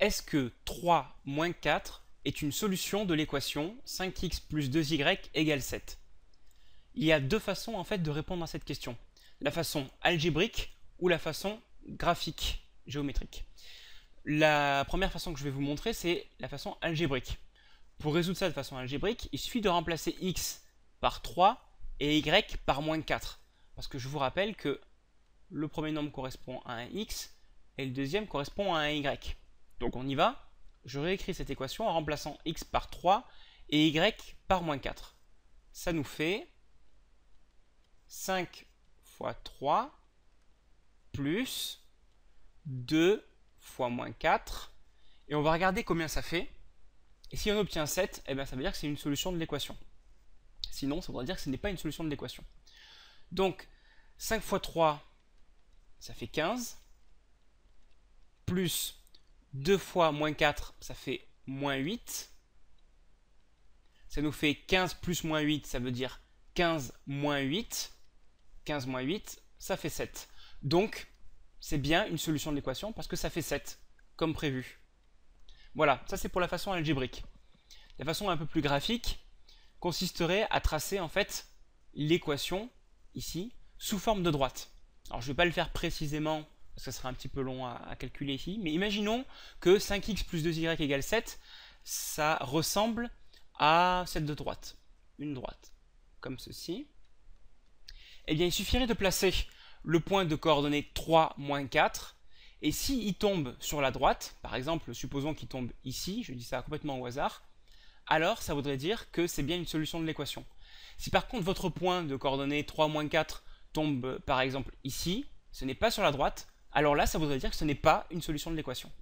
est-ce que 3 moins 4 est une solution de l'équation 5x plus 2y égale 7 Il y a deux façons en fait de répondre à cette question. La façon algébrique ou la façon graphique, géométrique. La première façon que je vais vous montrer, c'est la façon algébrique. Pour résoudre ça de façon algébrique, il suffit de remplacer x par 3 et y par moins 4. Parce que je vous rappelle que le premier nombre correspond à un x et le deuxième correspond à un y. Donc on y va. Je réécris cette équation en remplaçant x par 3 et y par moins 4. Ça nous fait 5 fois 3 plus 2 fois moins 4. Et on va regarder combien ça fait. Et si on obtient 7, eh bien ça veut dire que c'est une solution de l'équation. Sinon, ça voudrait dire que ce n'est pas une solution de l'équation. Donc, 5 fois 3, ça fait 15, plus 2 fois moins 4, ça fait moins 8. Ça nous fait 15 plus moins 8, ça veut dire 15 moins 8. 15 moins 8, ça fait 7. Donc, c'est bien une solution de l'équation parce que ça fait 7, comme prévu. Voilà, ça c'est pour la façon algébrique. La façon un peu plus graphique consisterait à tracer en fait l'équation, ici, sous forme de droite. Alors je ne vais pas le faire précisément ça sera un petit peu long à, calculer ici, mais imaginons que 5x plus 2y égale 7, ça ressemble à celle de droite, une droite, comme ceci. Eh bien, il suffirait de placer le point de coordonnées 3, moins 4, et s'il tombe sur la droite, par exemple, supposons qu'il tombe ici, je dis ça complètement au hasard, alors ça voudrait dire que c'est bien une solution de l'équation. Si par contre votre point de coordonnées 3, moins 4 tombe par exemple ici, ce n'est pas sur la droite, alors là, ça voudrait dire que ce n'est pas une solution de l'équation.